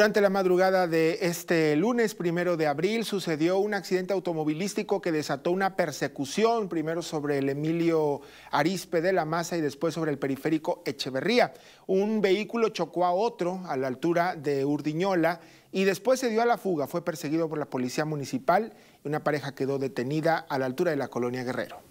Durante la madrugada de este lunes primero de abril sucedió un accidente automovilístico que desató una persecución, primero sobre el Emilio Arispe de la Maza y después sobre el periférico Echeverría. Un vehículo chocó a otro a la altura de Urdiñola y después se dio a la fuga. Fue perseguido por la policía municipal y una pareja quedó detenida a la altura de la colonia Guerrero.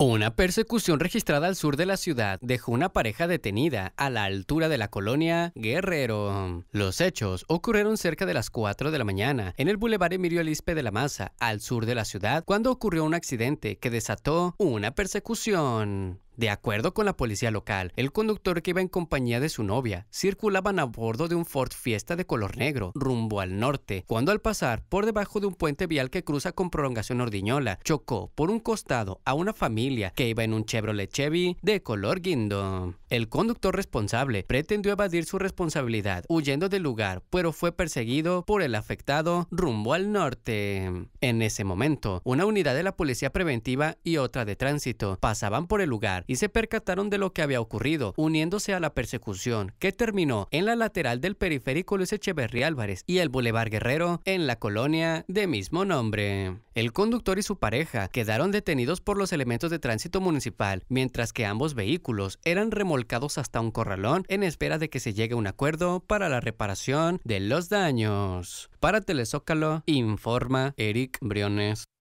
Una persecución registrada al sur de la ciudad dejó una pareja detenida a la altura de la colonia Guerrero. Los hechos ocurrieron cerca de las 4 de la mañana en el Boulevard Emilio Lispe de la Maza, al sur de la ciudad, cuando ocurrió un accidente que desató una persecución. De acuerdo con la policía local, el conductor que iba en compañía de su novia circulaban a bordo de un Ford Fiesta de color negro rumbo al norte, cuando al pasar por debajo de un puente vial que cruza con prolongación Ordiñola, chocó por un costado a una familia que iba en un Chevrolet Chevy de color guindo. El conductor responsable pretendió evadir su responsabilidad huyendo del lugar, pero fue perseguido por el afectado rumbo al norte. En ese momento, una unidad de la policía preventiva y otra de tránsito pasaban por el lugar y se percataron de lo que había ocurrido, uniéndose a la persecución que terminó en la lateral del periférico Luis Echeverría Álvarez y el Boulevard Guerrero en la colonia de mismo nombre. El conductor y su pareja quedaron detenidos por los elementos de tránsito municipal, mientras que ambos vehículos eran remolcados volcados hasta un corralón en espera de que se llegue a un acuerdo para la reparación de los daños. Para Telezócalo, informa Eric Briones.